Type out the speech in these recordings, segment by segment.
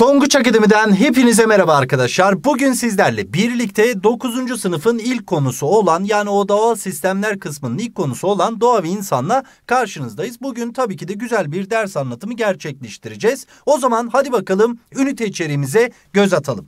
Tonguç Akademi'den hepinize merhaba arkadaşlar. Bugün sizlerle birlikte 9. sınıfın ilk konusu olan yani o doğal sistemler kısmının ilk konusu olan doğa ve insanla karşınızdayız. Bugün tabii ki de güzel bir ders anlatımı gerçekleştireceğiz. O zaman hadi bakalım ünite içeriğimize göz atalım.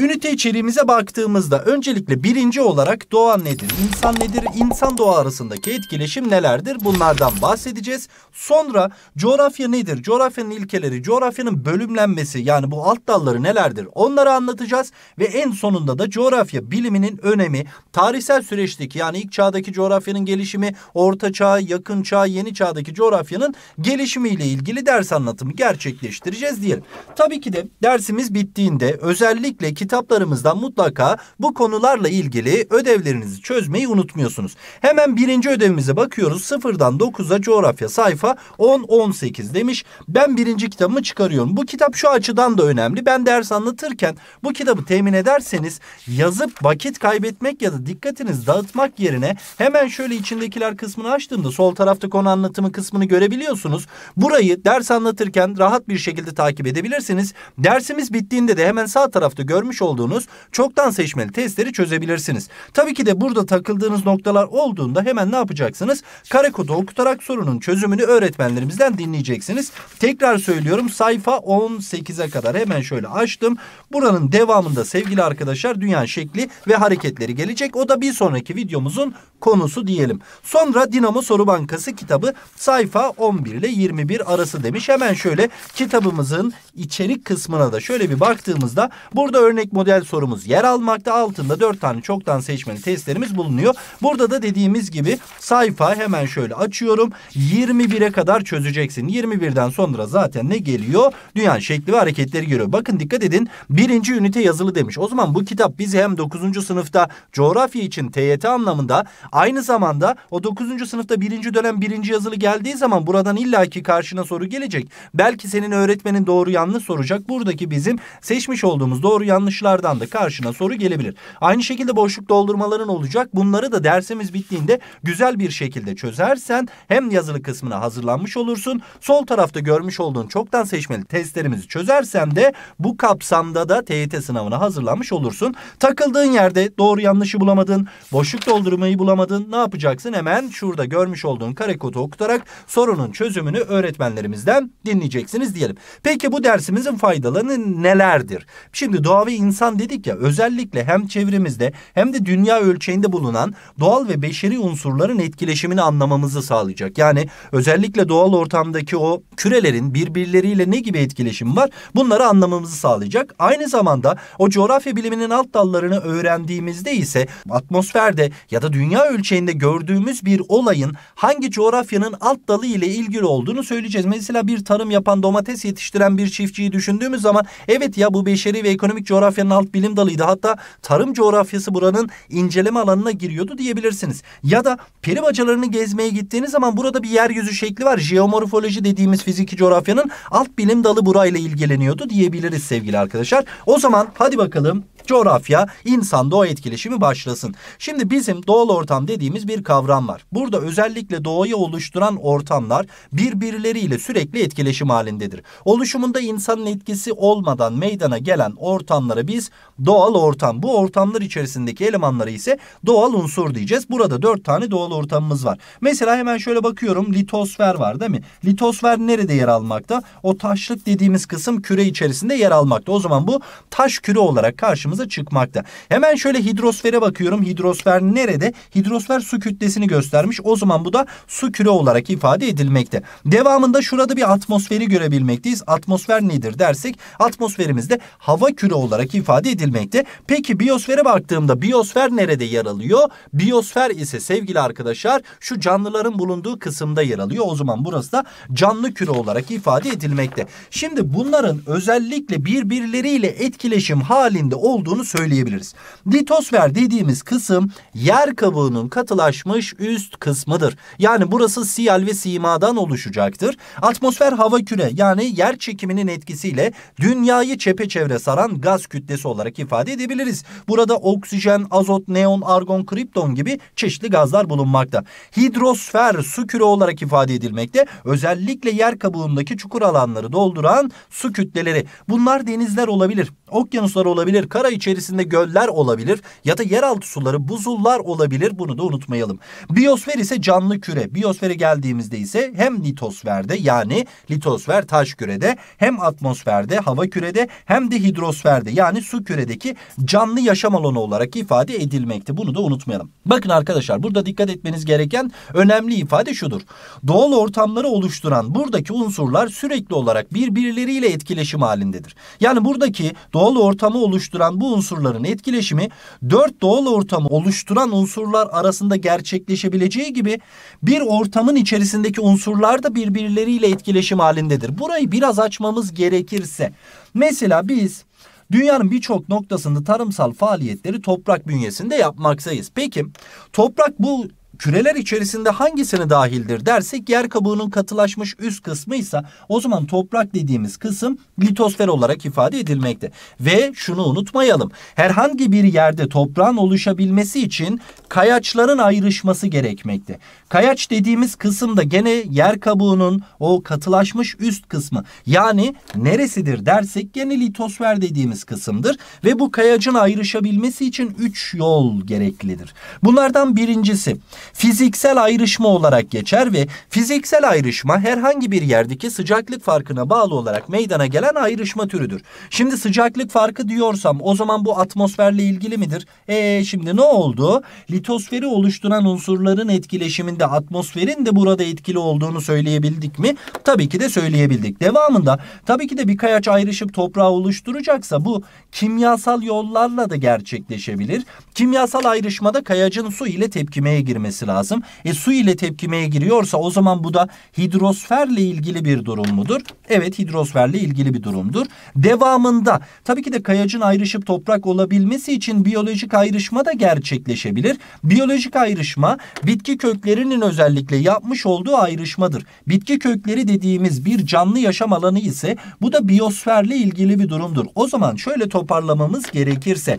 Ünite içeriğimize baktığımızda öncelikle birinci olarak doğa nedir, insan nedir, insan doğa arasındaki etkileşim nelerdir bunlardan bahsedeceğiz. Sonra coğrafya nedir, coğrafyanın ilkeleri, coğrafyanın bölümlenmesi yani bu alt dalları nelerdir onları anlatacağız. Ve en sonunda da coğrafya biliminin önemi, tarihsel süreçteki yani ilk çağdaki coğrafyanın gelişimi, orta çağ, yakın çağ, yeni çağdaki coğrafyanın gelişimiyle ilgili ders anlatımı gerçekleştireceğiz diyelim. Tabii ki de dersimiz bittiğinde özellikle ki kitaplarımızdan mutlaka bu konularla ilgili ödevlerinizi çözmeyi unutmuyorsunuz. Hemen birinci ödevimize bakıyoruz. Sıfırdan dokuza coğrafya sayfa 10-18 demiş. Ben birinci kitabımı çıkarıyorum. Bu kitap şu açıdan da önemli. Ben ders anlatırken bu kitabı temin ederseniz yazıp vakit kaybetmek ya da dikkatinizi dağıtmak yerine hemen şöyle içindekiler kısmını açtığımda sol tarafta konu anlatımı kısmını görebiliyorsunuz. Burayı ders anlatırken rahat bir şekilde takip edebilirsiniz. Dersimiz bittiğinde de hemen sağ tarafta görmüş yapmış olduğunuz çoktan seçmeli testleri çözebilirsiniz. Tabii ki de burada takıldığınız noktalar olduğunda hemen ne yapacaksınız? Kare kodu okutarak sorunun çözümünü öğretmenlerimizden dinleyeceksiniz. Tekrar söylüyorum sayfa 18'e kadar hemen şöyle açtım. Buranın devamında sevgili arkadaşlar dünya şekli ve hareketleri gelecek. O da bir sonraki videomuzun konusu diyelim. Sonra Dinamo Soru Bankası kitabı sayfa 11 ile 21 arası demiş. Hemen şöyle kitabımızın içerik kısmına da şöyle bir baktığımızda burada örnek tek model sorumuz yer almakta. Altında dört tane çoktan seçmeli testlerimiz bulunuyor. Burada da dediğimiz gibi sayfa hemen şöyle açıyorum. 21'e kadar çözeceksin. 21'den sonra zaten ne geliyor? Dünyanın şekli ve hareketleri geliyor. Bakın dikkat edin. Birinci ünite yazılı demiş. O zaman bu kitap bizi hem 9. sınıfta coğrafya için TYT anlamında aynı zamanda o 9. sınıfta birinci dönem birinci yazılı geldiği zaman buradan illaki karşına soru gelecek. Belki senin öğretmenin doğru yanlış soracak. Buradaki bizim seçmiş olduğumuz doğru yanlış sonuçlardan da karşına soru gelebilir. Aynı şekilde boşluk doldurmaların olacak. Bunları da dersimiz bittiğinde güzel bir şekilde çözersen hem yazılı kısmına hazırlanmış olursun. Sol tarafta görmüş olduğun çoktan seçmeli testlerimizi çözersen de bu kapsamda da TYT sınavına hazırlanmış olursun. Takıldığın yerde doğru yanlışı bulamadın, boşluk doldurmayı bulamadın. Ne yapacaksın? Hemen şurada görmüş olduğun kare kodu okutarak sorunun çözümünü öğretmenlerimizden dinleyeceksiniz diyelim. Peki bu dersimizin faydaları nelerdir? Şimdi doğa ve insan dedik ya özellikle hem çevremizde hem de dünya ölçeğinde bulunan doğal ve beşeri unsurların etkileşimini anlamamızı sağlayacak. Yani özellikle doğal ortamdaki o kürelerin birbirleriyle ne gibi etkileşim var bunları anlamamızı sağlayacak. Aynı zamanda o coğrafya biliminin alt dallarını öğrendiğimizde ise atmosferde ya da dünya ölçeğinde gördüğümüz bir olayın hangi coğrafyanın alt dalı ile ilgili olduğunu söyleyeceğiz. Mesela bir tarım yapan domates yetiştiren bir çiftçiyi düşündüğümüz zaman evet ya bu beşeri ve ekonomik coğrafya coğrafyanın alt bilim dalıydı. Hatta tarım coğrafyası buranın inceleme alanına giriyordu diyebilirsiniz. Ya da peri bacalarını gezmeye gittiğiniz zaman burada bir yeryüzü şekli var. Jeomorfoloji dediğimiz fiziki coğrafyanın alt bilim dalı burayla ilgileniyordu diyebiliriz sevgili arkadaşlar. O zaman hadi bakalım coğrafya insan doğa etkileşimi başlasın. Şimdi bizim doğal ortam dediğimiz bir kavram var. Burada özellikle doğayı oluşturan ortamlar birbirleriyle sürekli etkileşim halindedir. Oluşumunda insanın etkisi olmadan meydana gelen ortamlara biz doğal ortam. Bu ortamlar içerisindeki elemanları ise doğal unsur diyeceğiz. Burada dört tane doğal ortamımız var. Mesela hemen şöyle bakıyorum litosfer var değil mi? Litosfer nerede yer almakta? O taşlık dediğimiz kısım küre içerisinde yer almakta. O zaman bu taş küre olarak karşımıza karşımıza çıkmakta. Hemen şöyle hidrosfere bakıyorum. Hidrosfer nerede? Hidrosfer su kütlesini göstermiş. O zaman bu da su küre olarak ifade edilmekte. Devamında şurada bir atmosferi görebilmekteyiz. Atmosfer nedir dersek atmosferimizde hava küre olarak ifade edilmekte. Peki biyosfere baktığımda biyosfer nerede yer alıyor? Biyosfer ise sevgili arkadaşlar şu canlıların bulunduğu kısımda yer alıyor. O zaman burası da canlı küre olarak ifade edilmekte. Şimdi bunların özellikle birbirleriyle etkileşim halinde olduğu olduğunu söyleyebiliriz. Litosfer dediğimiz kısım yer kabuğunun katılaşmış üst kısmıdır. Yani burası siyal ve simadan oluşacaktır. Atmosfer hava küre yani yer çekiminin etkisiyle dünyayı çepeçevre saran gaz kütlesi olarak ifade edebiliriz. Burada oksijen, azot, neon, argon, kripton gibi çeşitli gazlar bulunmakta. Hidrosfer su küre olarak ifade edilmekte. Özellikle yer kabuğundaki çukur alanları dolduran su kütleleri. Bunlar denizler olabilir, okyanuslar olabilir, kara Mağara içerisinde göller olabilir ya da yeraltı suları buzullar olabilir bunu da unutmayalım. Biyosfer ise canlı küre. Biyosfere geldiğimizde ise hem litosferde yani litosfer taş kürede hem atmosferde hava kürede hem de hidrosferde yani su küredeki canlı yaşam alanı olarak ifade edilmekte. Bunu da unutmayalım. Bakın arkadaşlar burada dikkat etmeniz gereken önemli ifade şudur. Doğal ortamları oluşturan buradaki unsurlar sürekli olarak birbirleriyle etkileşim halindedir. Yani buradaki doğal ortamı oluşturan bu unsurların etkileşimi dört doğal ortamı oluşturan unsurlar arasında gerçekleşebileceği gibi bir ortamın içerisindeki unsurlar da birbirleriyle etkileşim halindedir. Burayı biraz açmamız gerekirse mesela biz Dünyanın birçok noktasında tarımsal faaliyetleri toprak bünyesinde yapmaktayız. Peki toprak bu küreler içerisinde hangisini dahildir dersek yer kabuğunun katılaşmış üst kısmı ise o zaman toprak dediğimiz kısım litosfer olarak ifade edilmekte. Ve şunu unutmayalım. Herhangi bir yerde toprağın oluşabilmesi için kayaçların ayrışması gerekmekte. Kayaç dediğimiz kısımda gene yer kabuğunun o katılaşmış üst kısmı yani neresidir dersek gene litosfer dediğimiz kısımdır. Ve bu kayacın ayrışabilmesi için 3 yol gereklidir. Bunlardan birincisi fiziksel ayrışma olarak geçer ve fiziksel ayrışma herhangi bir yerdeki sıcaklık farkına bağlı olarak meydana gelen ayrışma türüdür. Şimdi sıcaklık farkı diyorsam o zaman bu atmosferle ilgili midir? E şimdi ne oldu? Litosferi oluşturan unsurların etkileşiminde de atmosferin de burada etkili olduğunu söyleyebildik mi? Tabii ki de söyleyebildik. Devamında tabii ki de bir kayaç ayrışıp toprağı oluşturacaksa bu kimyasal yollarla da gerçekleşebilir. Kimyasal ayrışmada kayacın su ile tepkimeye girmesi lazım. E su ile tepkimeye giriyorsa o zaman bu da hidrosferle ilgili bir durum mudur? Evet hidrosferle ilgili bir durumdur. Devamında tabii ki de kayacın ayrışıp toprak olabilmesi için biyolojik ayrışma da gerçekleşebilir. Biyolojik ayrışma bitki köklerin diğerinin özellikle yapmış olduğu ayrışmadır. Bitki kökleri dediğimiz bir canlı yaşam alanı ise bu da biyosferle ilgili bir durumdur. O zaman şöyle toparlamamız gerekirse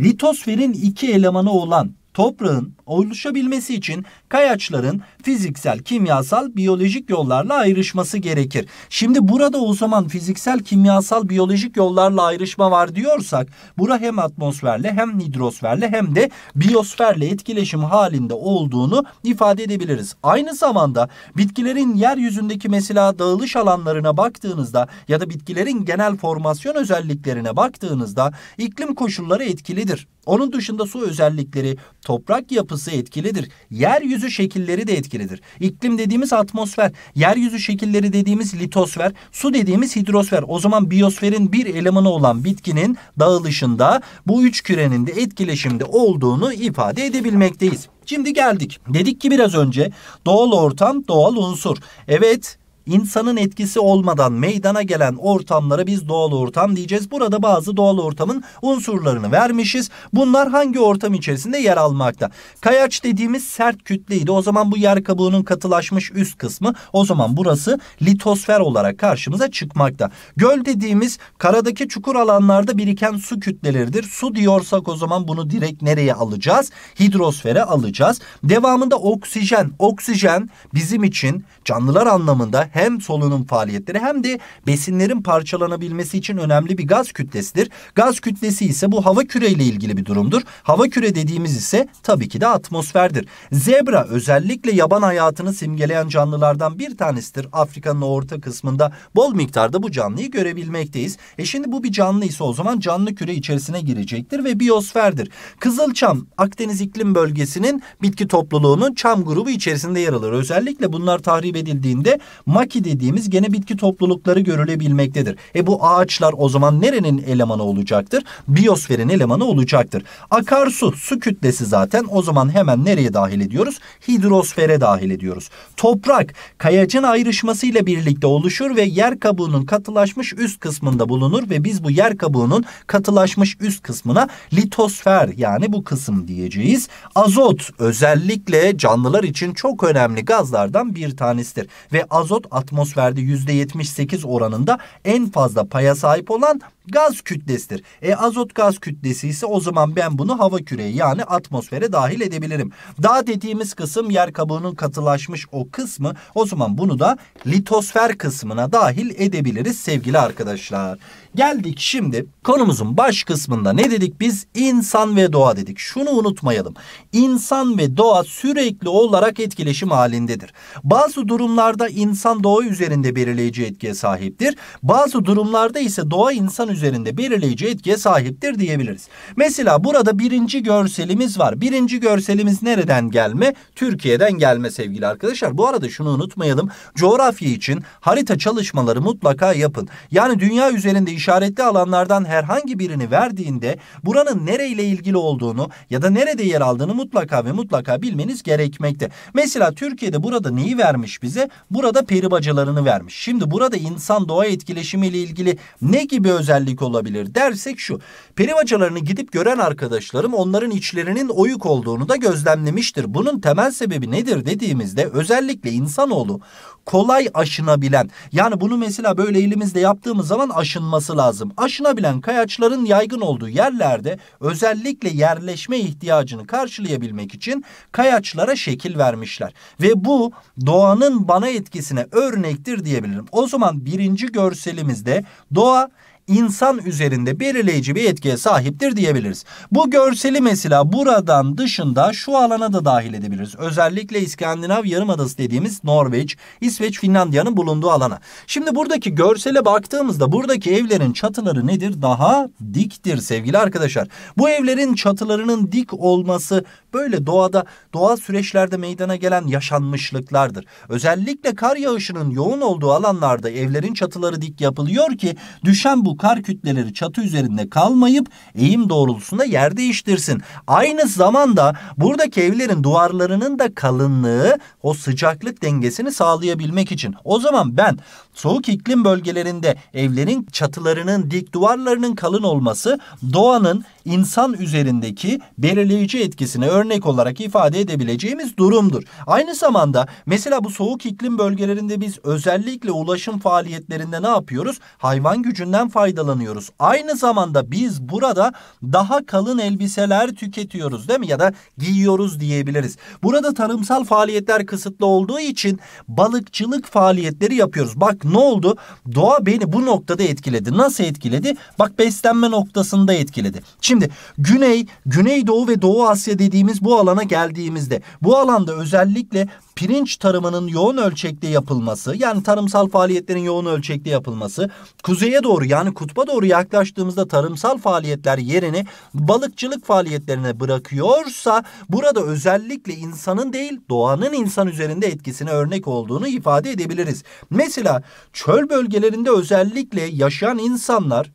litosferin iki elemanı olan toprağın oluşabilmesi için kayaçların fiziksel, kimyasal, biyolojik yollarla ayrışması gerekir. Şimdi burada o zaman fiziksel, kimyasal, biyolojik yollarla ayrışma var diyorsak bura hem atmosferle hem hidrosferle hem de biyosferle etkileşim halinde olduğunu ifade edebiliriz. Aynı zamanda bitkilerin yeryüzündeki mesela dağılış alanlarına baktığınızda ya da bitkilerin genel formasyon özelliklerine baktığınızda iklim koşulları etkilidir. Onun dışında su özellikleri, toprak yapısı etkilidir. Yeryüzü şekilleri de etkilidir. İklim dediğimiz atmosfer, yeryüzü şekilleri dediğimiz litosfer, su dediğimiz hidrosfer. O zaman biyosferin bir elemanı olan bitkinin dağılışında bu üç kürenin de etkileşimde olduğunu ifade edebilmekteyiz. Şimdi geldik. Dedik ki biraz önce doğal ortam doğal unsur. Evet İnsanın etkisi olmadan meydana gelen ortamlara biz doğal ortam diyeceğiz. Burada bazı doğal ortamın unsurlarını vermişiz. Bunlar hangi ortam içerisinde yer almakta? Kayaç dediğimiz sert kütleydi. O zaman bu yer kabuğunun katılaşmış üst kısmı. O zaman burası litosfer olarak karşımıza çıkmakta. Göl dediğimiz karadaki çukur alanlarda biriken su kütleleridir. Su diyorsak o zaman bunu direkt nereye alacağız? Hidrosfere alacağız. Devamında oksijen. Oksijen bizim için canlılar anlamında hem solunum faaliyetleri hem de besinlerin parçalanabilmesi için önemli bir gaz kütlesidir. Gaz kütlesi ise bu hava küreyle ilgili bir durumdur. Hava küre dediğimiz ise tabii ki de atmosferdir. Zebra özellikle yaban hayatını simgeleyen canlılardan bir tanesidir. Afrika'nın orta kısmında bol miktarda bu canlıyı görebilmekteyiz. E şimdi bu bir canlı ise o zaman canlı küre içerisine girecektir ve biyosferdir. Kızılçam Akdeniz iklim bölgesinin bitki topluluğunun çam grubu içerisinde yer alır. Özellikle bunlar tahrip edildiğinde maki dediğimiz gene bitki toplulukları görülebilmektedir. E bu ağaçlar o zaman nerenin elemanı olacaktır? Biyosferin elemanı olacaktır. Akarsu su kütlesi zaten o zaman hemen nereye dahil ediyoruz? Hidrosfere dahil ediyoruz. Toprak kayacın ayrışmasıyla birlikte oluşur ve yer kabuğunun katılaşmış üst kısmında bulunur ve biz bu yer kabuğunun katılaşmış üst kısmına litosfer yani bu kısım diyeceğiz. Azot özellikle canlılar için çok önemli gazlardan bir tanesidir ve azot atmosferde %78 oranında en fazla paya sahip olan gaz kütlesidir. E azot gaz kütlesi ise o zaman ben bunu hava küreği yani atmosfere dahil edebilirim. Dağ dediğimiz kısım yer kabuğunun katılaşmış o kısmı o zaman bunu da litosfer kısmına dahil edebiliriz sevgili arkadaşlar. Geldik şimdi konumuzun baş kısmında ne dedik biz? İnsan ve doğa dedik. Şunu unutmayalım. İnsan ve doğa sürekli olarak etkileşim halindedir. Bazı durumlarda insan doğa üzerinde belirleyici etkiye sahiptir. Bazı durumlarda ise doğa insan üzerinde üzerinde belirleyici etkiye sahiptir diyebiliriz. Mesela burada birinci görselimiz var. Birinci görselimiz nereden gelme? Türkiye'den gelme sevgili arkadaşlar. Bu arada şunu unutmayalım. Coğrafya için harita çalışmaları mutlaka yapın. Yani dünya üzerinde işaretli alanlardan herhangi birini verdiğinde buranın nereyle ilgili olduğunu ya da nerede yer aldığını mutlaka ve mutlaka bilmeniz gerekmekte. Mesela Türkiye'de burada neyi vermiş bize? Burada peri bacalarını vermiş. Şimdi burada insan doğa etkileşimi ile ilgili ne gibi özellikler özellik olabilir dersek şu. perivacalarını gidip gören arkadaşlarım onların içlerinin oyuk olduğunu da gözlemlemiştir. Bunun temel sebebi nedir dediğimizde özellikle insanoğlu kolay aşınabilen yani bunu mesela böyle elimizde yaptığımız zaman aşınması lazım. Aşınabilen kayaçların yaygın olduğu yerlerde özellikle yerleşme ihtiyacını karşılayabilmek için kayaçlara şekil vermişler. Ve bu doğanın bana etkisine örnektir diyebilirim. O zaman birinci görselimizde doğa insan üzerinde belirleyici bir etkiye sahiptir diyebiliriz. Bu görseli mesela buradan dışında şu alana da dahil edebiliriz. Özellikle İskandinav Yarımadası dediğimiz Norveç, İsveç, Finlandiya'nın bulunduğu alana. Şimdi buradaki görsele baktığımızda buradaki evlerin çatıları nedir? Daha diktir sevgili arkadaşlar. Bu evlerin çatılarının dik olması böyle doğada doğal süreçlerde meydana gelen yaşanmışlıklardır. Özellikle kar yağışının yoğun olduğu alanlarda evlerin çatıları dik yapılıyor ki düşen bu kar kütleleri çatı üzerinde kalmayıp eğim doğrultusunda yer değiştirsin. Aynı zamanda buradaki evlerin duvarlarının da kalınlığı o sıcaklık dengesini sağlayabilmek için. O zaman ben soğuk iklim bölgelerinde evlerin çatılarının dik duvarlarının kalın olması doğanın insan üzerindeki belirleyici etkisini örnek olarak ifade edebileceğimiz durumdur. Aynı zamanda mesela bu soğuk iklim bölgelerinde biz özellikle ulaşım faaliyetlerinde ne yapıyoruz? Hayvan gücünden faydalanıyoruz. Aynı zamanda biz burada daha kalın elbiseler tüketiyoruz değil mi? Ya da giyiyoruz diyebiliriz. Burada tarımsal faaliyetler kısıtlı olduğu için balıkçılık faaliyetleri yapıyoruz. Bak ne oldu? Doğa beni bu noktada etkiledi. Nasıl etkiledi? Bak beslenme noktasında etkiledi. Şimdi Güney, Güneydoğu ve Doğu Asya dediğimiz bu alana geldiğimizde bu alanda özellikle pirinç tarımının yoğun ölçekte yapılması yani tarımsal faaliyetlerin yoğun ölçekte yapılması kuzeye doğru yani kutba doğru yaklaştığımızda tarımsal faaliyetler yerini balıkçılık faaliyetlerine bırakıyorsa burada özellikle insanın değil doğanın insan üzerinde etkisine örnek olduğunu ifade edebiliriz. Mesela çöl bölgelerinde özellikle yaşayan insanlar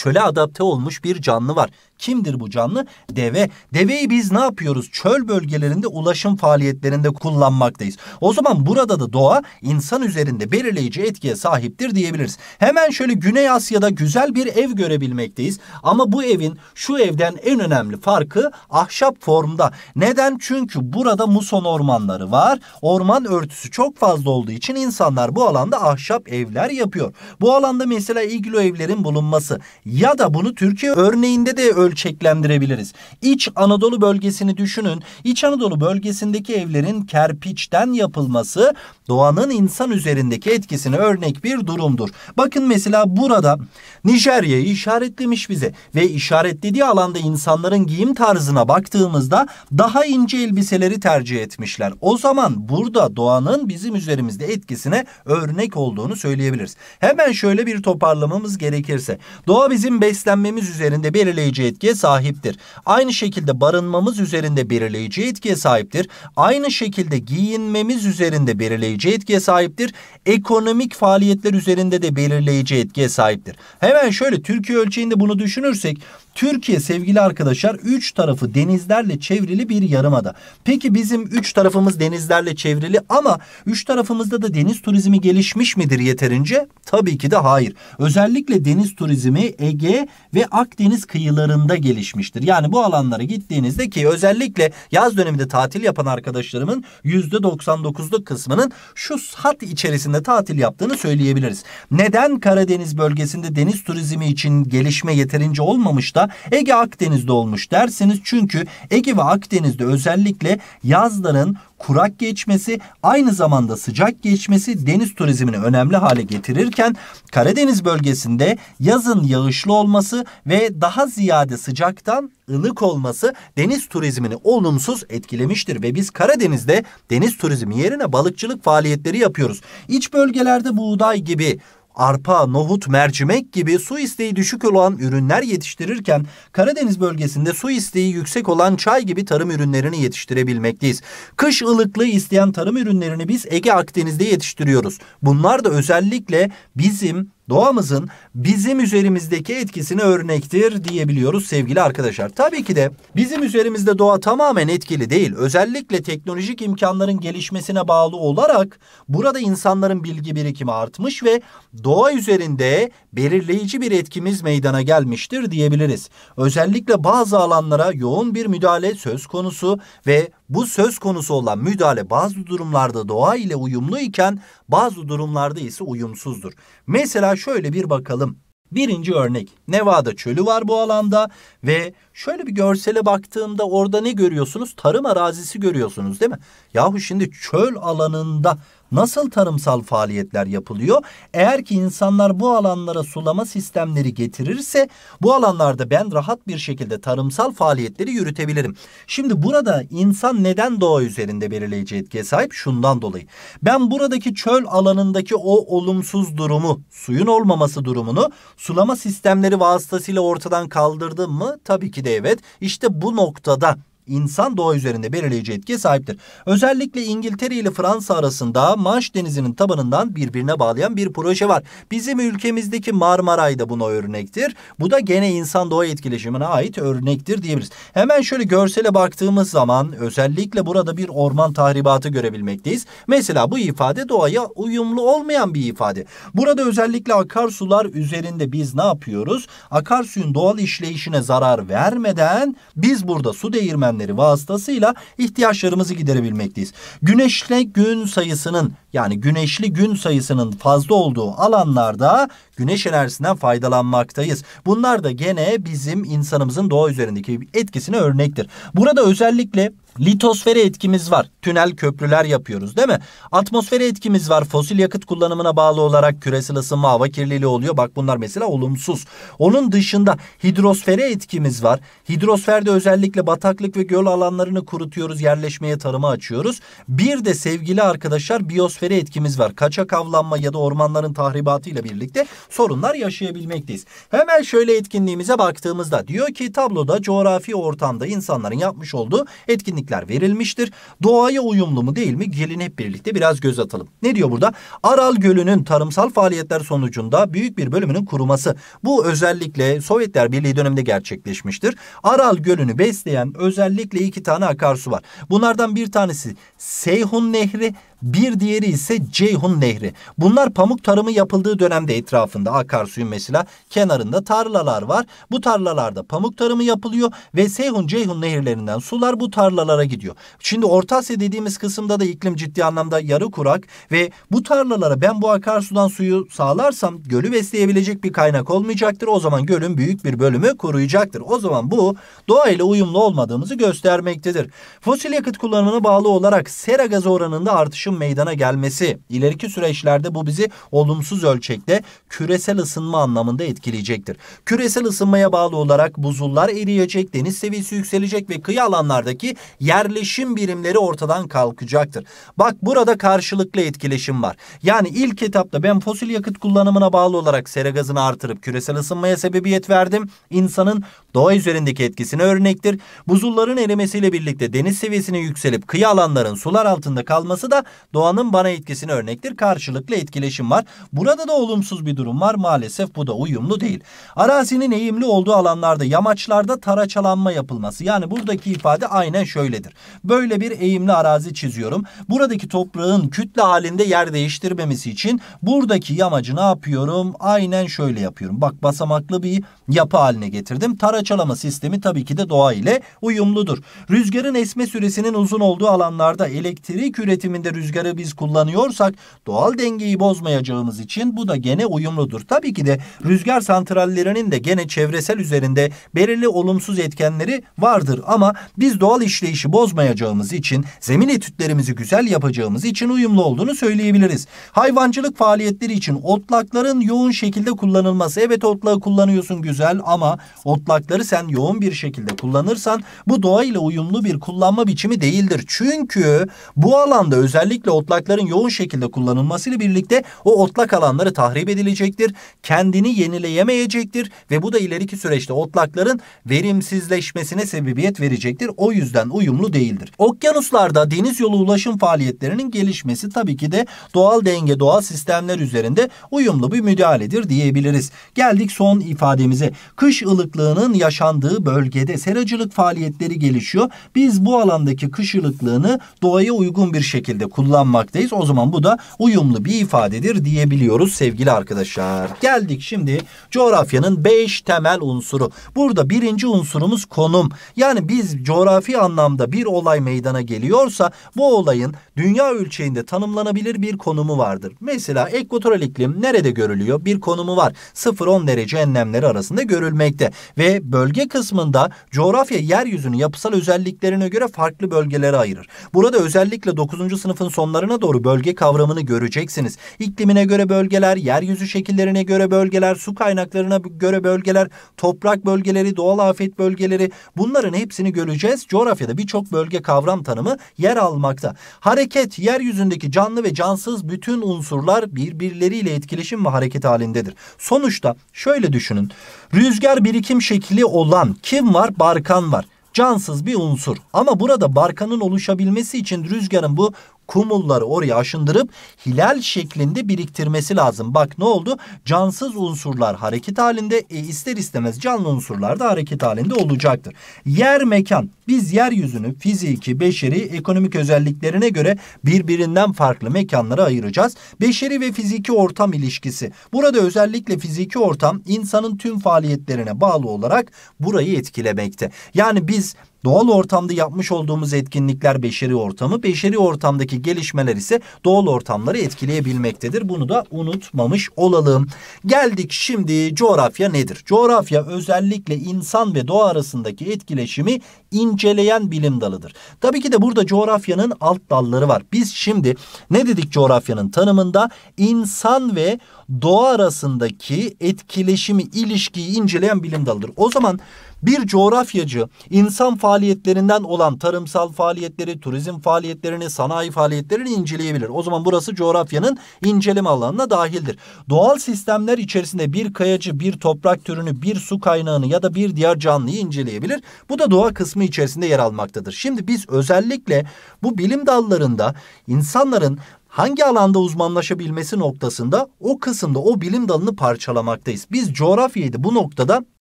çöle adapte olmuş bir canlı var. Kimdir bu canlı? Deve. Deveyi biz ne yapıyoruz? Çöl bölgelerinde ulaşım faaliyetlerinde kullanmaktayız. O zaman burada da doğa insan üzerinde belirleyici etkiye sahiptir diyebiliriz. Hemen şöyle Güney Asya'da güzel bir ev görebilmekteyiz. Ama bu evin şu evden en önemli farkı ahşap formda. Neden? Çünkü burada muson ormanları var. Orman örtüsü çok fazla olduğu için insanlar bu alanda ahşap evler yapıyor. Bu alanda mesela iglo evlerin bulunması ya da bunu Türkiye örneğinde de ölçeklendirebiliriz. İç Anadolu bölgesini düşünün. İç Anadolu bölgesindeki evlerin kerpiçten yapılması doğanın insan üzerindeki etkisini örnek bir durumdur. Bakın mesela burada Nijerya'yı işaretlemiş bize ve işaretlediği alanda insanların giyim tarzına baktığımızda daha ince elbiseleri tercih etmişler. O zaman burada doğanın bizim üzerimizde etkisine örnek olduğunu söyleyebiliriz. Hemen şöyle bir toparlamamız gerekirse doğa bizim beslenmemiz üzerinde belirleyici etki etkiye sahiptir. Aynı şekilde barınmamız üzerinde belirleyici etkiye sahiptir. Aynı şekilde giyinmemiz üzerinde belirleyici etkiye sahiptir. Ekonomik faaliyetler üzerinde de belirleyici etkiye sahiptir. Hemen şöyle Türkiye ölçeğinde bunu düşünürsek Türkiye sevgili arkadaşlar 3 tarafı denizlerle çevrili bir yarımada. Peki bizim 3 tarafımız denizlerle çevrili ama 3 tarafımızda da deniz turizmi gelişmiş midir yeterince? Tabii ki de hayır. Özellikle deniz turizmi Ege ve Akdeniz kıyılarında gelişmiştir. Yani bu alanlara gittiğinizde ki özellikle yaz döneminde tatil yapan arkadaşlarımın %99'luk kısmının şu hat içerisinde tatil yaptığını söyleyebiliriz. Neden Karadeniz bölgesinde deniz turizmi için gelişme yeterince olmamış olmuşsa Ege Akdeniz'de olmuş dersiniz. Çünkü Ege ve Akdeniz'de özellikle yazların kurak geçmesi aynı zamanda sıcak geçmesi deniz turizmini önemli hale getirirken Karadeniz bölgesinde yazın yağışlı olması ve daha ziyade sıcaktan ılık olması deniz turizmini olumsuz etkilemiştir ve biz Karadeniz'de deniz turizmi yerine balıkçılık faaliyetleri yapıyoruz. İç bölgelerde buğday gibi arpa, nohut, mercimek gibi su isteği düşük olan ürünler yetiştirirken Karadeniz bölgesinde su isteği yüksek olan çay gibi tarım ürünlerini yetiştirebilmekteyiz. Kış ılıklığı isteyen tarım ürünlerini biz Ege Akdeniz'de yetiştiriyoruz. Bunlar da özellikle bizim doğamızın bizim üzerimizdeki etkisini örnektir diyebiliyoruz sevgili arkadaşlar. Tabii ki de bizim üzerimizde doğa tamamen etkili değil. Özellikle teknolojik imkanların gelişmesine bağlı olarak burada insanların bilgi birikimi artmış ve doğa üzerinde belirleyici bir etkimiz meydana gelmiştir diyebiliriz. Özellikle bazı alanlara yoğun bir müdahale söz konusu ve bu söz konusu olan müdahale bazı durumlarda doğa ile uyumlu iken bazı durumlarda ise uyumsuzdur. Mesela şöyle bir bakalım. Birinci örnek Nevada çölü var bu alanda ve şöyle bir görsele baktığımda orada ne görüyorsunuz? Tarım arazisi görüyorsunuz değil mi? Yahu şimdi çöl alanında nasıl tarımsal faaliyetler yapılıyor? Eğer ki insanlar bu alanlara sulama sistemleri getirirse bu alanlarda ben rahat bir şekilde tarımsal faaliyetleri yürütebilirim. Şimdi burada insan neden doğa üzerinde belirleyici etkiye sahip? Şundan dolayı. Ben buradaki çöl alanındaki o olumsuz durumu, suyun olmaması durumunu sulama sistemleri vasıtasıyla ortadan kaldırdım mı? Tabii ki de evet. İşte bu noktada insan doğa üzerinde belirleyici etkiye sahiptir. Özellikle İngiltere ile Fransa arasında Manş denizinin tabanından birbirine bağlayan bir proje var. Bizim ülkemizdeki Marmaray da buna örnektir. Bu da gene insan doğa etkileşimine ait örnektir diyebiliriz. Hemen şöyle görsele baktığımız zaman özellikle burada bir orman tahribatı görebilmekteyiz. Mesela bu ifade doğaya uyumlu olmayan bir ifade. Burada özellikle akarsular üzerinde biz ne yapıyoruz? Akarsuyun doğal işleyişine zarar vermeden biz burada su değirmenleri ürünleri vasıtasıyla ihtiyaçlarımızı giderebilmekteyiz. Güneşli gün sayısının yani güneşli gün sayısının fazla olduğu alanlarda güneş enerjisinden faydalanmaktayız. Bunlar da gene bizim insanımızın doğa üzerindeki etkisine örnektir. Burada özellikle Litosfere etkimiz var. Tünel köprüler yapıyoruz değil mi? Atmosfere etkimiz var. Fosil yakıt kullanımına bağlı olarak küresel ısınma, hava kirliliği oluyor. Bak bunlar mesela olumsuz. Onun dışında hidrosfere etkimiz var. Hidrosferde özellikle bataklık ve göl alanlarını kurutuyoruz. Yerleşmeye tarıma açıyoruz. Bir de sevgili arkadaşlar biyosfere etkimiz var. Kaçak avlanma ya da ormanların tahribatıyla birlikte sorunlar yaşayabilmekteyiz. Hemen şöyle etkinliğimize baktığımızda diyor ki tabloda coğrafi ortamda insanların yapmış olduğu etkinlik özellikler verilmiştir. Doğaya uyumlu mu değil mi? Gelin hep birlikte biraz göz atalım. Ne diyor burada? Aral Gölü'nün tarımsal faaliyetler sonucunda büyük bir bölümünün kuruması. Bu özellikle Sovyetler Birliği döneminde gerçekleşmiştir. Aral Gölü'nü besleyen özellikle iki tane akarsu var. Bunlardan bir tanesi Seyhun Nehri, bir diğeri ise Ceyhun Nehri. Bunlar pamuk tarımı yapıldığı dönemde etrafında akarsuyun mesela kenarında tarlalar var. Bu tarlalarda pamuk tarımı yapılıyor ve Seyhun Ceyhun nehirlerinden sular bu tarlalara gidiyor. Şimdi Orta Asya dediğimiz kısımda da iklim ciddi anlamda yarı kurak ve bu tarlalara ben bu akarsudan suyu sağlarsam gölü besleyebilecek bir kaynak olmayacaktır. O zaman gölün büyük bir bölümü kuruyacaktır. O zaman bu doğayla uyumlu olmadığımızı göstermektedir. Fosil yakıt kullanımına bağlı olarak sera gazı oranında artışı savaşın meydana gelmesi ileriki süreçlerde bu bizi olumsuz ölçekte küresel ısınma anlamında etkileyecektir. Küresel ısınmaya bağlı olarak buzullar eriyecek, deniz seviyesi yükselecek ve kıyı alanlardaki yerleşim birimleri ortadan kalkacaktır. Bak burada karşılıklı etkileşim var. Yani ilk etapta ben fosil yakıt kullanımına bağlı olarak sera gazını artırıp küresel ısınmaya sebebiyet verdim. İnsanın doğa üzerindeki etkisine örnektir. Buzulların erimesiyle birlikte deniz seviyesinin yükselip kıyı alanların sular altında kalması da doğanın bana etkisine örnektir. Karşılıklı etkileşim var. Burada da olumsuz bir durum var. Maalesef bu da uyumlu değil. Arazinin eğimli olduğu alanlarda yamaçlarda taraçalanma yapılması. Yani buradaki ifade aynen şöyledir. Böyle bir eğimli arazi çiziyorum. Buradaki toprağın kütle halinde yer değiştirmemesi için buradaki yamacı ne yapıyorum? Aynen şöyle yapıyorum. Bak basamaklı bir yapı haline getirdim. Tara araçalama sistemi tabii ki de doğa ile uyumludur. Rüzgarın esme süresinin uzun olduğu alanlarda elektrik üretiminde rüzgarı biz kullanıyorsak doğal dengeyi bozmayacağımız için bu da gene uyumludur. Tabii ki de rüzgar santrallerinin de gene çevresel üzerinde belirli olumsuz etkenleri vardır ama biz doğal işleyişi bozmayacağımız için zemin etütlerimizi güzel yapacağımız için uyumlu olduğunu söyleyebiliriz. Hayvancılık faaliyetleri için otlakların yoğun şekilde kullanılması. Evet otlağı kullanıyorsun güzel ama otlak kaynakları sen yoğun bir şekilde kullanırsan bu doğayla uyumlu bir kullanma biçimi değildir. Çünkü bu alanda özellikle otlakların yoğun şekilde kullanılmasıyla birlikte o otlak alanları tahrip edilecektir. Kendini yenileyemeyecektir ve bu da ileriki süreçte otlakların verimsizleşmesine sebebiyet verecektir. O yüzden uyumlu değildir. Okyanuslarda deniz yolu ulaşım faaliyetlerinin gelişmesi tabii ki de doğal denge, doğal sistemler üzerinde uyumlu bir müdahaledir diyebiliriz. Geldik son ifademize. Kış ılıklığının yaşandığı bölgede seracılık faaliyetleri gelişiyor. Biz bu alandaki kışılıklığını doğaya uygun bir şekilde kullanmaktayız. O zaman bu da uyumlu bir ifadedir diyebiliyoruz sevgili arkadaşlar. Geldik şimdi coğrafyanın beş temel unsuru. Burada birinci unsurumuz konum. Yani biz coğrafi anlamda bir olay meydana geliyorsa bu olayın dünya ölçeğinde tanımlanabilir bir konumu vardır. Mesela ekvatoral iklim nerede görülüyor? Bir konumu var. 0-10 derece enlemleri arasında görülmekte ve bölge kısmında coğrafya yeryüzünü yapısal özelliklerine göre farklı bölgelere ayırır. Burada özellikle 9. sınıfın sonlarına doğru bölge kavramını göreceksiniz. İklimine göre bölgeler, yeryüzü şekillerine göre bölgeler, su kaynaklarına göre bölgeler, toprak bölgeleri, doğal afet bölgeleri bunların hepsini göreceğiz. Coğrafyada birçok bölge kavram tanımı yer almakta. Hareket yeryüzündeki canlı ve cansız bütün unsurlar birbirleriyle etkileşim ve hareket halindedir. Sonuçta şöyle düşünün. Rüzgar birikim şekli olan kim var? Barkan var. Cansız bir unsur. Ama burada barkanın oluşabilmesi için rüzgarın bu kumulları oraya aşındırıp hilal şeklinde biriktirmesi lazım. Bak ne oldu? Cansız unsurlar hareket halinde e ister istemez canlı unsurlar da hareket halinde olacaktır. Yer mekan. Biz yeryüzünü fiziki, beşeri, ekonomik özelliklerine göre birbirinden farklı mekanlara ayıracağız. Beşeri ve fiziki ortam ilişkisi. Burada özellikle fiziki ortam insanın tüm faaliyetlerine bağlı olarak burayı etkilemekte. Yani biz Doğal ortamda yapmış olduğumuz etkinlikler beşeri ortamı, beşeri ortamdaki gelişmeler ise doğal ortamları etkileyebilmektedir. Bunu da unutmamış olalım. Geldik şimdi coğrafya nedir? Coğrafya özellikle insan ve doğa arasındaki etkileşimi inceleyen bilim dalıdır. Tabii ki de burada coğrafyanın alt dalları var. Biz şimdi ne dedik coğrafyanın tanımında? İnsan ve doğa arasındaki etkileşimi, ilişkiyi inceleyen bilim dalıdır. O zaman bir coğrafyacı insan faaliyetlerinden olan tarımsal faaliyetleri, turizm faaliyetlerini, sanayi faaliyetlerini inceleyebilir. O zaman burası coğrafyanın inceleme alanına dahildir. Doğal sistemler içerisinde bir kayacı, bir toprak türünü, bir su kaynağını ya da bir diğer canlıyı inceleyebilir. Bu da doğa kısmı içerisinde yer almaktadır. Şimdi biz özellikle bu bilim dallarında insanların hangi alanda uzmanlaşabilmesi noktasında o kısımda o bilim dalını parçalamaktayız. Biz coğrafyayı da bu noktada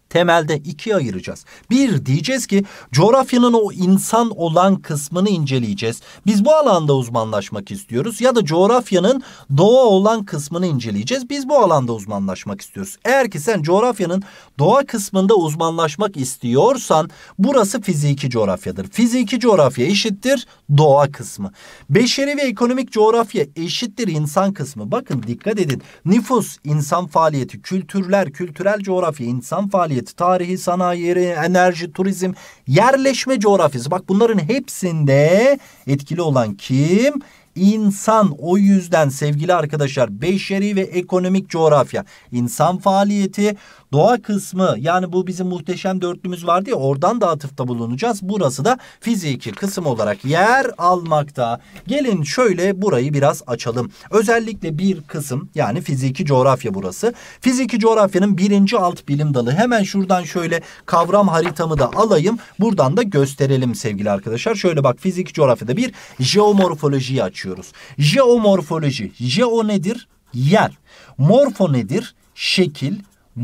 temelde ikiye ayıracağız. Bir diyeceğiz ki coğrafyanın o insan olan kısmını inceleyeceğiz. Biz bu alanda uzmanlaşmak istiyoruz ya da coğrafyanın doğa olan kısmını inceleyeceğiz. Biz bu alanda uzmanlaşmak istiyoruz. Eğer ki sen coğrafyanın doğa kısmında uzmanlaşmak istiyorsan burası fiziki coğrafyadır. Fiziki coğrafya eşittir doğa kısmı. Beşeri ve ekonomik coğrafya eşittir insan kısmı. Bakın dikkat edin. Nüfus, insan faaliyeti, kültürler, kültürel coğrafya, insan faaliyeti medeniyet, tarihi, sanayi, enerji, turizm, yerleşme coğrafyası. Bak bunların hepsinde etkili olan kim? İnsan o yüzden sevgili arkadaşlar beşeri ve ekonomik coğrafya, insan faaliyeti, Doğa kısmı yani bu bizim muhteşem dörtlümüz vardı ya oradan da atıfta bulunacağız. Burası da fiziki kısım olarak yer almakta. Gelin şöyle burayı biraz açalım. Özellikle bir kısım yani fiziki coğrafya burası. Fiziki coğrafyanın birinci alt bilim dalı. Hemen şuradan şöyle kavram haritamı da alayım. Buradan da gösterelim sevgili arkadaşlar. Şöyle bak fiziki coğrafyada bir jeomorfolojiyi açıyoruz. Jeomorfoloji. Jeo nedir? Yer. Morfo nedir? Şekil.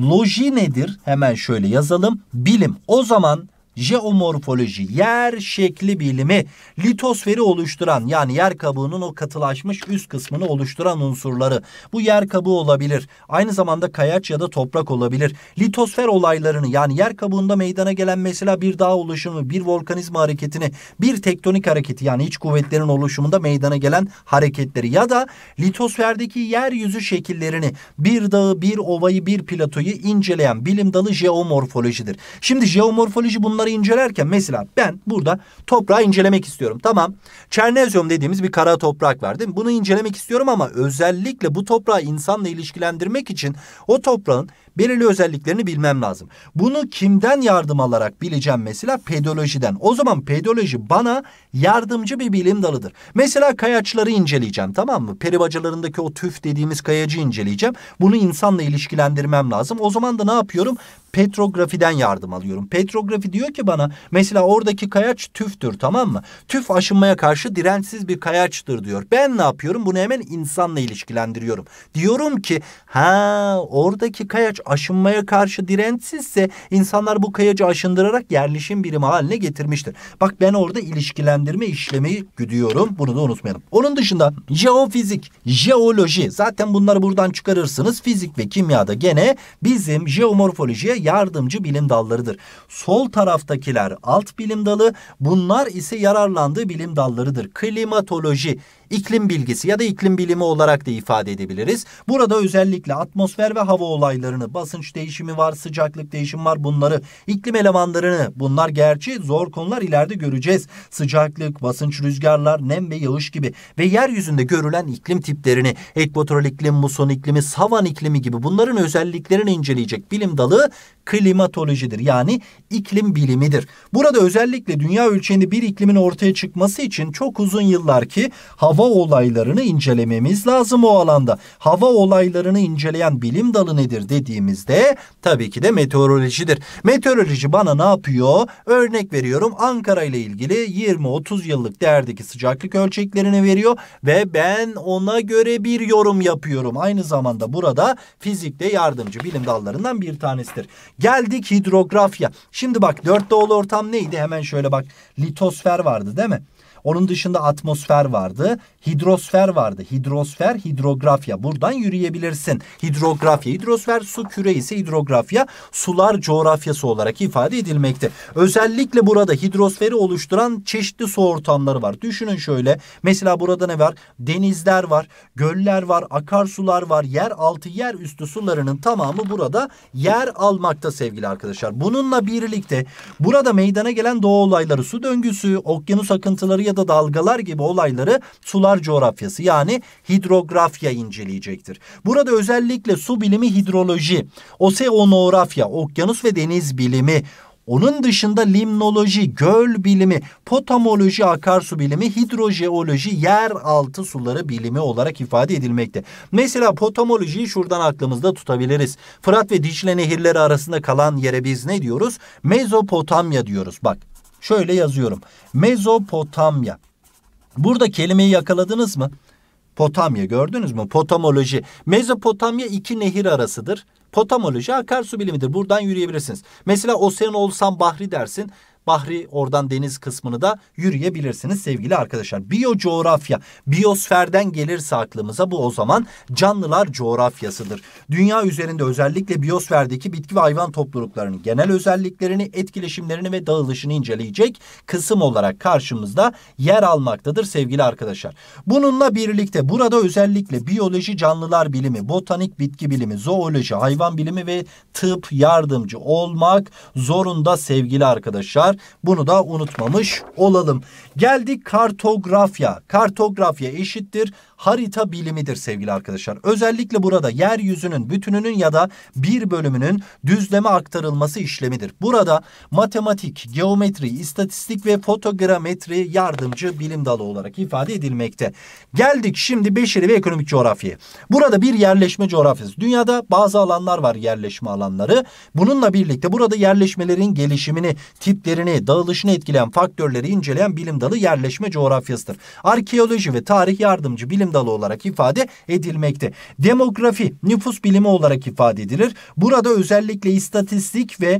Loji nedir? Hemen şöyle yazalım. Bilim. O zaman jeomorfoloji, yer şekli bilimi, litosferi oluşturan yani yer kabuğunun o katılaşmış üst kısmını oluşturan unsurları. Bu yer kabuğu olabilir. Aynı zamanda kayaç ya da toprak olabilir. Litosfer olaylarını yani yer kabuğunda meydana gelen mesela bir dağ oluşumu, bir volkanizma hareketini, bir tektonik hareketi yani iç kuvvetlerin oluşumunda meydana gelen hareketleri ya da litosferdeki yeryüzü şekillerini, bir dağı, bir ovayı, bir platoyu inceleyen bilim dalı jeomorfolojidir. Şimdi jeomorfoloji bunları bunları incelerken mesela ben burada toprağı incelemek istiyorum. Tamam çernezyum dediğimiz bir kara toprak var değil mi? Bunu incelemek istiyorum ama özellikle bu toprağı insanla ilişkilendirmek için o toprağın belirli özelliklerini bilmem lazım. Bunu kimden yardım alarak bileceğim mesela? Pedolojiden. O zaman pedoloji bana yardımcı bir bilim dalıdır. Mesela kayaçları inceleyeceğim tamam mı? Peri o tüf dediğimiz kayacı inceleyeceğim. Bunu insanla ilişkilendirmem lazım. O zaman da ne yapıyorum? Petrografiden yardım alıyorum. Petrografi diyor ki bana mesela oradaki kayaç tüftür tamam mı? Tüf aşınmaya karşı dirençsiz bir kayaçtır diyor. Ben ne yapıyorum? Bunu hemen insanla ilişkilendiriyorum. Diyorum ki ha oradaki kayaç aşınmaya karşı dirençsizse insanlar bu kayacı aşındırarak yerleşim birimi haline getirmiştir. Bak ben orada ilişkilendirme işlemi güdüyorum. Bunu da unutmayalım. Onun dışında jeofizik, jeoloji zaten bunları buradan çıkarırsınız. Fizik ve kimyada gene bizim jeomorfolojiye yardımcı bilim dallarıdır. Sol tarafta sınıftakiler alt bilim dalı, bunlar ise yararlandığı bilim dallarıdır. Klimatoloji iklim bilgisi ya da iklim bilimi olarak da ifade edebiliriz. Burada özellikle atmosfer ve hava olaylarını, basınç değişimi var, sıcaklık değişimi var bunları, iklim elemanlarını bunlar gerçi zor konular ileride göreceğiz. Sıcaklık, basınç, rüzgarlar, nem ve yağış gibi ve yeryüzünde görülen iklim tiplerini, ekvatoral iklim, muson iklimi, savan iklimi gibi bunların özelliklerini inceleyecek bilim dalı klimatolojidir. Yani iklim bilimidir. Burada özellikle dünya ölçeğinde bir iklimin ortaya çıkması için çok uzun yıllar ki hava Hava olaylarını incelememiz lazım o alanda. Hava olaylarını inceleyen bilim dalı nedir dediğimizde tabii ki de meteorolojidir. Meteoroloji bana ne yapıyor? Örnek veriyorum Ankara ile ilgili 20-30 yıllık değerdeki sıcaklık ölçeklerini veriyor ve ben ona göre bir yorum yapıyorum. Aynı zamanda burada fizikte yardımcı bilim dallarından bir tanesidir. Geldik hidrografya. Şimdi bak dört doğulu ortam neydi? Hemen şöyle bak litosfer vardı değil mi? Onun dışında atmosfer vardı. Hidrosfer vardı. Hidrosfer, hidrografya. Buradan yürüyebilirsin. Hidrografya, hidrosfer su küre ise hidrografya sular coğrafyası olarak ifade edilmekte. Özellikle burada hidrosferi oluşturan çeşitli su ortamları var. Düşünün şöyle. Mesela burada ne var? Denizler var, göller var, akarsular var, yer altı, yer üstü sularının tamamı burada yer almakta sevgili arkadaşlar. Bununla birlikte burada meydana gelen doğa olayları, su döngüsü, okyanus akıntıları ya da dalgalar gibi olayları sular coğrafyası yani hidrografya inceleyecektir. Burada özellikle su bilimi hidroloji, oseanografya, okyanus ve deniz bilimi, onun dışında limnoloji, göl bilimi, potamoloji, akarsu bilimi, hidrojeoloji, yeraltı suları bilimi olarak ifade edilmekte. Mesela potamolojiyi şuradan aklımızda tutabiliriz. Fırat ve Dicle nehirleri arasında kalan yere biz ne diyoruz? Mezopotamya diyoruz. Bak Şöyle yazıyorum. Mezopotamya. Burada kelimeyi yakaladınız mı? Potamya gördünüz mü? Potamoloji. Mezopotamya iki nehir arasıdır. Potamoloji akarsu bilimidir. Buradan yürüyebilirsiniz. Mesela osean bahri dersin. Bahri oradan deniz kısmını da yürüyebilirsiniz sevgili arkadaşlar. Biyo coğrafya. Biyosferden gelirse aklımıza bu o zaman canlılar coğrafyasıdır. Dünya üzerinde özellikle biyosferdeki bitki ve hayvan topluluklarının genel özelliklerini, etkileşimlerini ve dağılışını inceleyecek kısım olarak karşımızda yer almaktadır sevgili arkadaşlar. Bununla birlikte burada özellikle biyoloji, canlılar bilimi, botanik, bitki bilimi, zooloji, hayvan bilimi ve tıp yardımcı olmak zorunda sevgili arkadaşlar arkadaşlar. Bunu da unutmamış olalım. Geldik kartografya. Kartografya eşittir harita bilimidir sevgili arkadaşlar. Özellikle burada yeryüzünün bütününün ya da bir bölümünün düzleme aktarılması işlemidir. Burada matematik, geometri, istatistik ve fotogrametri yardımcı bilim dalı olarak ifade edilmekte. Geldik şimdi beşeri ve ekonomik coğrafyaya. Burada bir yerleşme coğrafyası. Dünyada bazı alanlar var yerleşme alanları. Bununla birlikte burada yerleşmelerin gelişimini, tiplerini, dağılışını etkileyen faktörleri inceleyen bilim dalı yerleşme coğrafyasıdır. Arkeoloji ve tarih yardımcı bilim bilim dalı olarak ifade edilmekte. Demografi nüfus bilimi olarak ifade edilir. Burada özellikle istatistik ve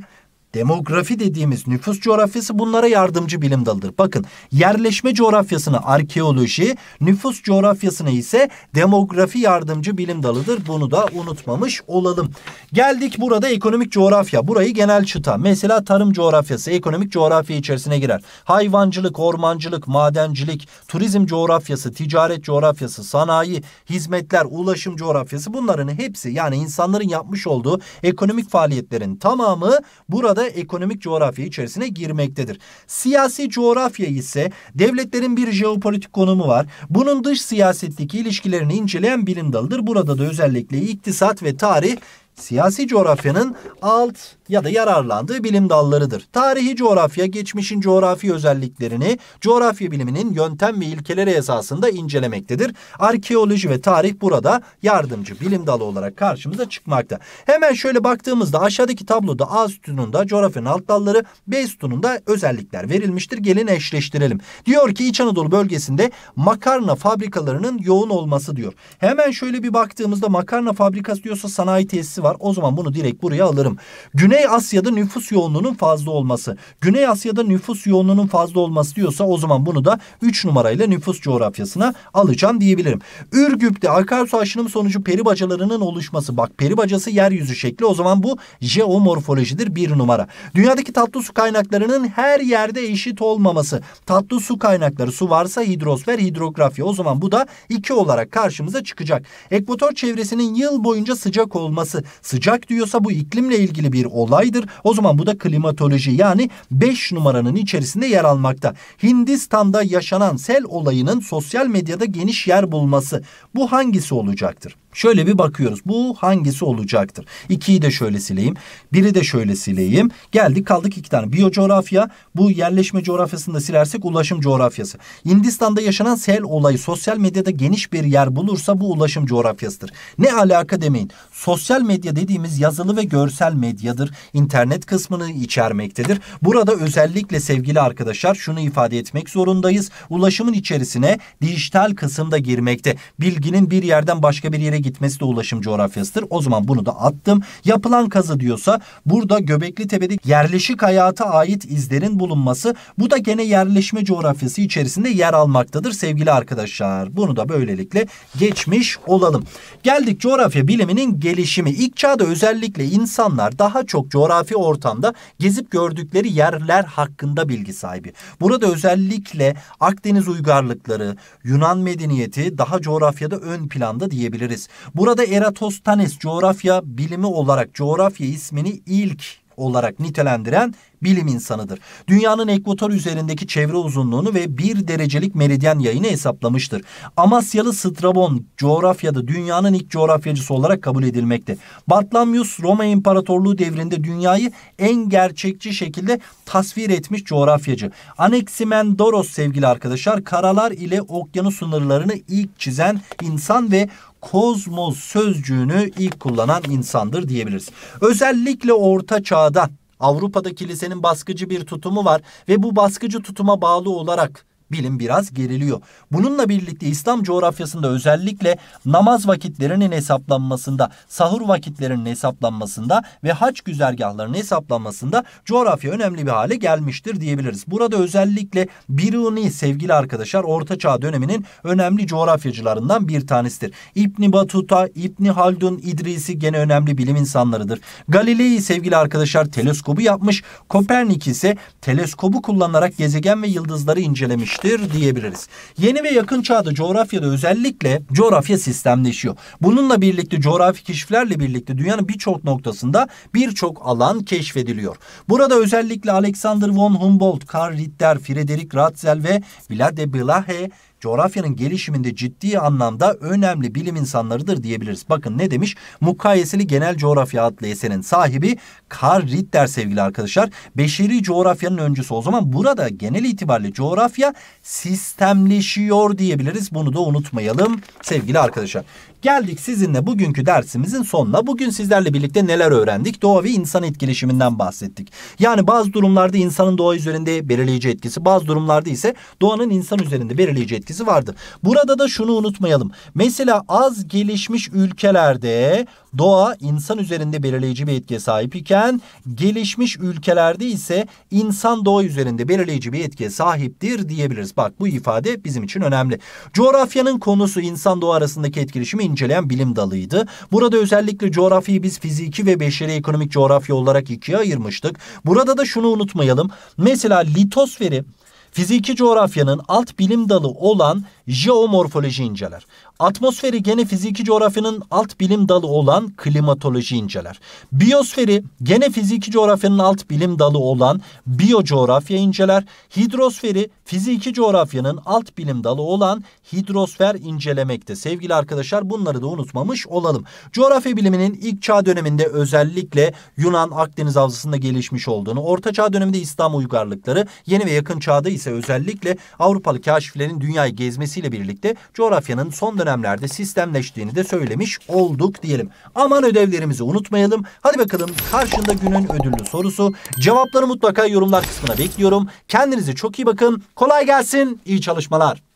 Demografi dediğimiz nüfus coğrafyası bunlara yardımcı bilim dalıdır. Bakın yerleşme coğrafyasını arkeoloji, nüfus coğrafyasını ise demografi yardımcı bilim dalıdır. Bunu da unutmamış olalım. Geldik burada ekonomik coğrafya. Burayı genel çıta. Mesela tarım coğrafyası ekonomik coğrafya içerisine girer. Hayvancılık, ormancılık, madencilik, turizm coğrafyası, ticaret coğrafyası, sanayi, hizmetler, ulaşım coğrafyası bunların hepsi yani insanların yapmış olduğu ekonomik faaliyetlerin tamamı burada alanı ekonomik coğrafya içerisine girmektedir. Siyasi coğrafya ise devletlerin bir jeopolitik konumu var. Bunun dış siyasetteki ilişkilerini inceleyen bilim dalıdır. Burada da özellikle iktisat ve tarih siyasi coğrafyanın alt ya da yararlandığı bilim dallarıdır. Tarihi coğrafya, geçmişin coğrafi özelliklerini coğrafya biliminin yöntem ve ilkeleri esasında incelemektedir. Arkeoloji ve tarih burada yardımcı bilim dalı olarak karşımıza çıkmakta. Hemen şöyle baktığımızda aşağıdaki tabloda A sütununda coğrafyanın alt dalları, B sütununda özellikler verilmiştir. Gelin eşleştirelim. Diyor ki İç Anadolu bölgesinde makarna fabrikalarının yoğun olması diyor. Hemen şöyle bir baktığımızda makarna fabrikası diyorsa sanayi tesisi var. O zaman bunu direkt buraya alırım. Güney Asya'da nüfus yoğunluğunun fazla olması. Güney Asya'da nüfus yoğunluğunun fazla olması diyorsa o zaman bunu da 3 numarayla nüfus coğrafyasına alacağım diyebilirim. Ürgüp'te akarsu aşınım sonucu peri bacalarının oluşması. Bak peri bacası yeryüzü şekli. O zaman bu jeomorfolojidir 1 numara. Dünyadaki tatlı su kaynaklarının her yerde eşit olmaması. Tatlı su kaynakları su varsa hidrosfer hidrografya. O zaman bu da 2 olarak karşımıza çıkacak. Ekvator çevresinin yıl boyunca sıcak olması. Sıcak diyorsa bu iklimle ilgili bir olaydır. O zaman bu da klimatoloji yani 5 numaranın içerisinde yer almakta. Hindistan'da yaşanan sel olayının sosyal medyada geniş yer bulması bu hangisi olacaktır? Şöyle bir bakıyoruz. Bu hangisi olacaktır? İkiyi de şöyle sileyim. Biri de şöyle sileyim. Geldik kaldık iki tane. Biyo coğrafya. Bu yerleşme coğrafyasını silersek ulaşım coğrafyası. Hindistan'da yaşanan sel olayı sosyal medyada geniş bir yer bulursa bu ulaşım coğrafyasıdır. Ne alaka demeyin. Sosyal medya dediğimiz yazılı ve görsel medyadır. İnternet kısmını içermektedir. Burada özellikle sevgili arkadaşlar şunu ifade etmek zorundayız. Ulaşımın içerisine dijital kısımda girmekte. Bilginin bir yerden başka bir yere gitmesi de ulaşım coğrafyasıdır. O zaman bunu da attım. Yapılan kazı diyorsa burada Göbekli Tepe'de yerleşik hayata ait izlerin bulunması bu da gene yerleşme coğrafyası içerisinde yer almaktadır sevgili arkadaşlar. Bunu da böylelikle geçmiş olalım. Geldik coğrafya biliminin gelişimi. İlk çağda özellikle insanlar daha çok coğrafi ortamda gezip gördükleri yerler hakkında bilgi sahibi. Burada özellikle Akdeniz uygarlıkları, Yunan medeniyeti daha coğrafyada ön planda diyebiliriz. Burada Eratosthenes coğrafya bilimi olarak coğrafya ismini ilk olarak nitelendiren bilim insanıdır. Dünyanın ekvator üzerindeki çevre uzunluğunu ve bir derecelik meridyen yayını hesaplamıştır. Amasyalı Strabon coğrafyada dünyanın ilk coğrafyacısı olarak kabul edilmekte. Bartlamyus Roma İmparatorluğu devrinde dünyayı en gerçekçi şekilde tasvir etmiş coğrafyacı. Anaximandros sevgili arkadaşlar karalar ile okyanus sınırlarını ilk çizen insan ve kozmos sözcüğünü ilk kullanan insandır diyebiliriz. Özellikle orta çağda Avrupa'da kilisenin baskıcı bir tutumu var ve bu baskıcı tutuma bağlı olarak bilim biraz geriliyor. Bununla birlikte İslam coğrafyasında özellikle namaz vakitlerinin hesaplanmasında, sahur vakitlerinin hesaplanmasında ve haç güzergahlarının hesaplanmasında coğrafya önemli bir hale gelmiştir diyebiliriz. Burada özellikle Biruni sevgili arkadaşlar Orta Çağ döneminin önemli coğrafyacılarından bir tanesidir. İbni Batuta, İbni Haldun, İdrisi gene önemli bilim insanlarıdır. Galilei sevgili arkadaşlar teleskobu yapmış. Kopernik ise teleskobu kullanarak gezegen ve yıldızları incelemiş gelişmiştir diyebiliriz. Yeni ve yakın çağda coğrafyada özellikle coğrafya sistemleşiyor. Bununla birlikte coğrafi keşiflerle birlikte dünyanın birçok noktasında birçok alan keşfediliyor. Burada özellikle Alexander von Humboldt, Karl Ritter, Friedrich Ratzel ve Vlade Blahe coğrafyanın gelişiminde ciddi anlamda önemli bilim insanlarıdır diyebiliriz. Bakın ne demiş? Mukayeseli Genel Coğrafya adlı eserin sahibi Karl Ritter sevgili arkadaşlar. Beşeri coğrafyanın öncüsü. O zaman burada genel itibariyle coğrafya sistemleşiyor diyebiliriz. Bunu da unutmayalım sevgili arkadaşlar. Geldik sizinle bugünkü dersimizin sonuna. Bugün sizlerle birlikte neler öğrendik? Doğa ve insan etkileşiminden bahsettik. Yani bazı durumlarda insanın doğa üzerinde belirleyici etkisi, bazı durumlarda ise doğanın insan üzerinde belirleyici etkisi vardı. Burada da şunu unutmayalım. Mesela az gelişmiş ülkelerde doğa insan üzerinde belirleyici bir etkiye sahip iken gelişmiş ülkelerde ise insan doğa üzerinde belirleyici bir etkiye sahiptir diyebiliriz. Bak bu ifade bizim için önemli. Coğrafyanın konusu insan doğa arasındaki etkileşimi inceleyen bilim dalıydı. Burada özellikle coğrafyayı biz fiziki ve beşeri ekonomik coğrafya olarak ikiye ayırmıştık. Burada da şunu unutmayalım. Mesela litosferi Fiziki coğrafyanın alt bilim dalı olan jeomorfoloji inceler. Atmosferi gene fiziki coğrafyanın alt bilim dalı olan klimatoloji inceler. Biyosferi gene fiziki coğrafyanın alt bilim dalı olan biyocoğrafya inceler. Hidrosferi fiziki coğrafyanın alt bilim dalı olan hidrosfer incelemekte. Sevgili arkadaşlar bunları da unutmamış olalım. Coğrafya biliminin ilk çağ döneminde özellikle Yunan Akdeniz havzasında gelişmiş olduğunu, orta çağ döneminde İslam uygarlıkları, yeni ve yakın çağda ise ise özellikle Avrupalı kaşiflerin dünyayı gezmesiyle birlikte coğrafyanın son dönemlerde sistemleştiğini de söylemiş olduk diyelim. Aman ödevlerimizi unutmayalım. Hadi bakalım karşında günün ödüllü sorusu. Cevapları mutlaka yorumlar kısmına bekliyorum. Kendinize çok iyi bakın. Kolay gelsin. İyi çalışmalar.